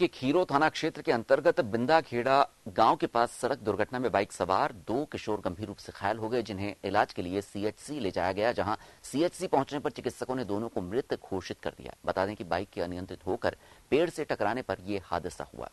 के खीरो थाना क्षेत्र के अंतर्गत बिंदाखेड़ा गांव के पास सड़क दुर्घटना में बाइक सवार दो किशोर गंभीर रूप से घायल हो गए जिन्हें इलाज के लिए सीएचसी ले जाया गया जहां सीएचसी पहुंचने पर चिकित्सकों ने दोनों को मृत घोषित कर दिया बता दें कि बाइक के अनियंत्रित होकर पेड़ से टकराने पर यह हादसा हुआ